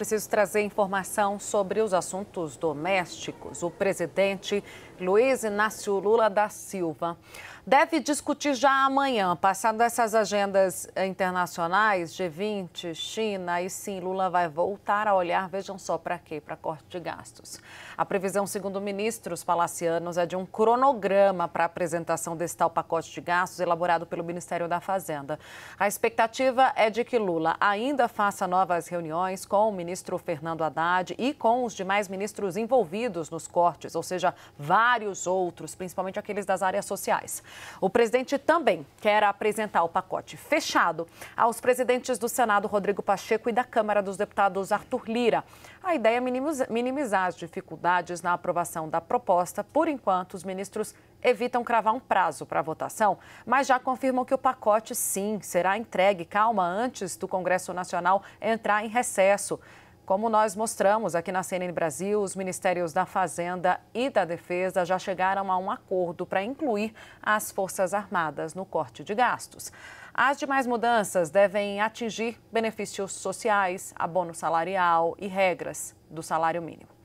preciso trazer informação sobre os assuntos domésticos. O presidente Luiz Inácio Lula da Silva deve discutir já amanhã, passando essas agendas internacionais, G20, China, e sim, Lula vai voltar a olhar, vejam só para quê, para corte de gastos. A previsão, segundo ministros palacianos, é de um cronograma para a apresentação desse tal pacote de gastos elaborado pelo Ministério da Fazenda. A expectativa é de que Lula ainda faça novas reuniões com o ministro ministro Fernando Haddad e com os demais ministros envolvidos nos cortes, ou seja, vários outros, principalmente aqueles das áreas sociais. O presidente também quer apresentar o pacote fechado aos presidentes do Senado, Rodrigo Pacheco, e da Câmara dos Deputados, Arthur Lira. A ideia é minimizar as dificuldades na aprovação da proposta. Por enquanto, os ministros evitam cravar um prazo para a votação, mas já confirmam que o pacote sim será entregue calma antes do Congresso Nacional entrar em recesso. Como nós mostramos aqui na CNN Brasil, os ministérios da Fazenda e da Defesa já chegaram a um acordo para incluir as Forças Armadas no corte de gastos. As demais mudanças devem atingir benefícios sociais, abono salarial e regras do salário mínimo.